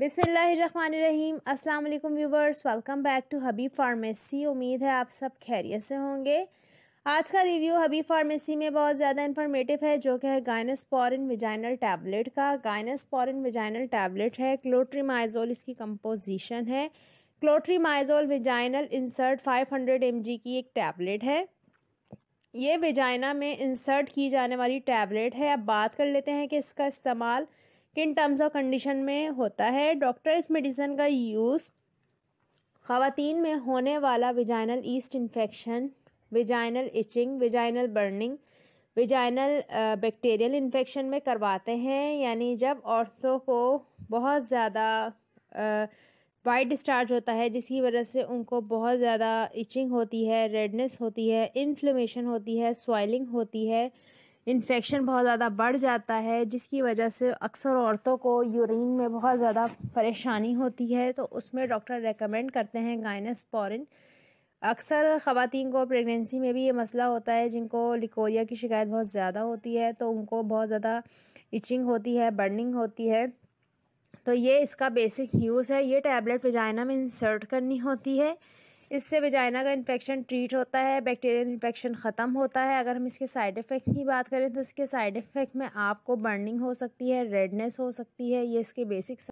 बिसमीम अल्लाम viewers welcome back to हबी फार्मेसी उम्मीद है आप सब खैरियत से होंगे आज का रिव्यू हबी फार्मेसी में बहुत ज़्यादा इन्फॉर्मेटिव है जो कि है गाइनसपॉरिन विजाइनल टैबलेट का गाइनसपॉरिन विजाइनल टैबलेट है क्लोट्रीमाइजोल इसकी कंपोजिशन है क्लोट्रीमाइजोल विजाइनल इंसर्ट 500 जी की एक टैबलेट है ये विजाइना में इंसर्ट की जाने वाली टैबलेट है अब बात कर लेते हैं कि इसका इस्तेमाल किन टर्म्स और कंडीशन में होता है डॉक्टर इस मेडिसिन का यूज़ ख़वान में होने वाला vaginal yeast infection vaginal itching vaginal burning vaginal bacterial infection में करवाते हैं यानी जब औरतों को बहुत ज़्यादा वाइट डिस्चार्ज होता है जिसकी वजह से उनको बहुत ज़्यादा इचिंग होती है रेडनेस होती है इन्फ्लेमेशन होती है स्वाइलिंग होती है इन्फेक्शन बहुत ज़्यादा बढ़ जाता है जिसकी वजह से अक्सर औरतों को यूरिन में बहुत ज़्यादा परेशानी होती है तो उसमें डॉक्टर रेकमेंड करते हैं गाइनसपोरिन अक्सर ख़वान को प्रेगनेंसी में भी ये मसला होता है जिनको लिकोरिया की शिकायत बहुत ज़्यादा होती है तो उनको बहुत ज़्यादा इचिंग होती है बर्निंग होती है तो ये इसका बेसिक यूज़ है ये टैबलेट वजाइना में इंसर्ट करनी होती है इससे वेजाइना का इन्फेक्शन ट्रीट होता है बैक्टीरियल इन्फेक्शन ख़त्म होता है अगर हम इसके साइड इफ़ेक्ट की बात करें तो इसके साइड इफ़ेक्ट में आपको बर्निंग हो सकती है रेडनेस हो सकती है ये इसके बेसिक